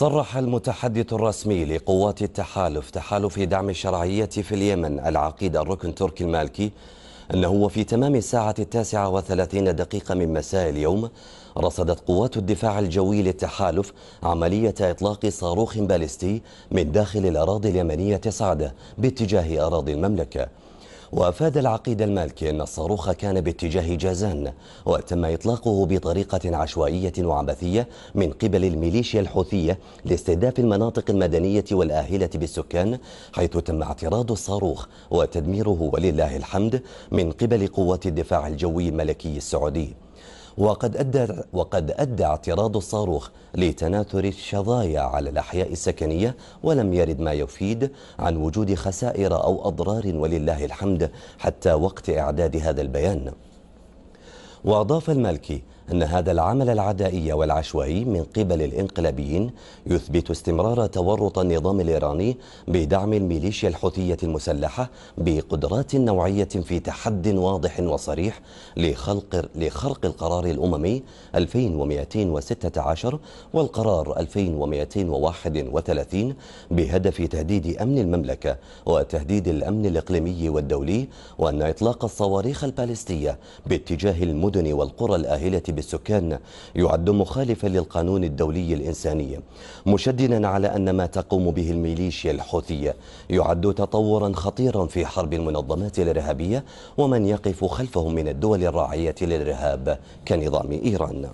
صرح المتحدث الرسمي لقوات التحالف تحالف دعم الشرعية في اليمن العقيد الركن تركي المالكي أنه في تمام الساعة التاسعة وثلاثين دقيقة من مساء اليوم رصدت قوات الدفاع الجوي للتحالف عملية إطلاق صاروخ باليستي من داخل الأراضي اليمنية صعدة باتجاه أراضي المملكة وأفاد العقيد المالكي أن الصاروخ كان باتجاه جازان وتم إطلاقه بطريقة عشوائية وعبثية من قبل الميليشيا الحوثية لاستهداف المناطق المدنية والآهلة بالسكان حيث تم اعتراض الصاروخ وتدميره ولله الحمد من قبل قوات الدفاع الجوي الملكي السعودي وقد أدى, وقد أدى اعتراض الصاروخ لتناثر الشظايا على الأحياء السكنية ولم يرد ما يفيد عن وجود خسائر أو أضرار ولله الحمد حتى وقت إعداد هذا البيان وأضاف المالكي أن هذا العمل العدائي والعشوائي من قبل الإنقلابيين يثبت استمرار تورط النظام الإيراني بدعم الميليشيا الحوثية المسلحة بقدرات نوعية في تحد واضح وصريح لخلق لخرق القرار الأممي 2216 والقرار 2231 بهدف تهديد أمن المملكة وتهديد الأمن الإقليمي والدولي وأن إطلاق الصواريخ البالستية باتجاه المدن والقرى الآهلة بالسكان يعد مخالفا للقانون الدولي الإنساني مشددا على أن ما تقوم به الميليشيا الحوثية يعد تطورا خطيرا في حرب المنظمات الإرهابية ومن يقف خلفهم من الدول الراعية للإرهاب كنظام إيران